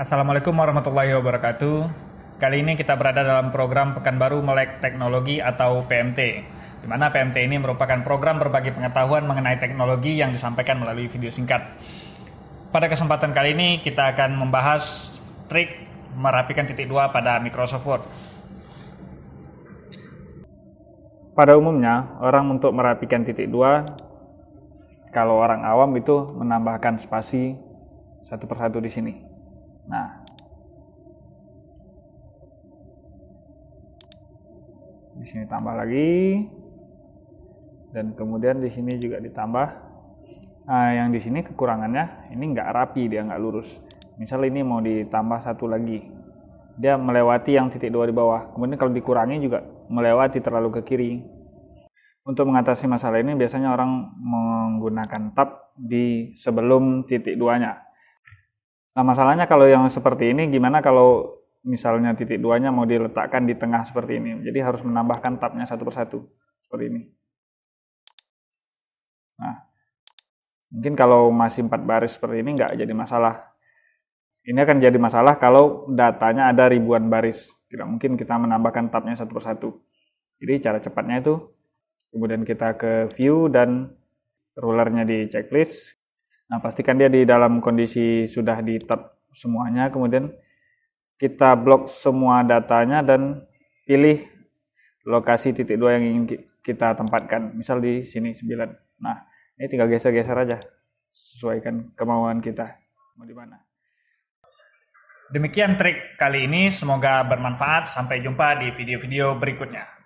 Assalamualaikum warahmatullahi wabarakatuh. Kali ini kita berada dalam program Pekanbaru Melek Teknologi atau PMT, di mana PMT ini merupakan program berbagi pengetahuan mengenai teknologi yang disampaikan melalui video singkat. Pada kesempatan kali ini kita akan membahas trik merapikan titik dua pada Microsoft Word. Pada umumnya, orang untuk merapikan titik dua kalau orang awam itu menambahkan spasi satu persatu di sini. Nah, di sini tambah lagi, dan kemudian di sini juga ditambah. Nah, yang di sini kekurangannya, ini nggak rapi, dia nggak lurus. Misal ini mau ditambah satu lagi, dia melewati yang titik dua di bawah. Kemudian kalau dikurangi juga melewati terlalu ke kiri. Untuk mengatasi masalah ini biasanya orang menggunakan tab di sebelum titik duanya. Nah masalahnya kalau yang seperti ini gimana kalau misalnya titik duanya mau diletakkan di tengah seperti ini. Jadi harus menambahkan tabnya satu persatu seperti ini. Nah, mungkin kalau masih empat baris seperti ini nggak jadi masalah. Ini akan jadi masalah kalau datanya ada ribuan baris. Tidak mungkin kita menambahkan tabnya satu persatu. Jadi cara cepatnya itu kemudian kita ke view dan rulernya di checklist, Nah, pastikan dia di dalam kondisi sudah di tab semuanya, kemudian kita blok semua datanya dan pilih lokasi titik dua yang ingin kita tempatkan. Misal di sini 9. Nah, ini tinggal geser-geser aja sesuaikan kemauan kita mau di mana. Demikian trik kali ini, semoga bermanfaat. Sampai jumpa di video-video berikutnya.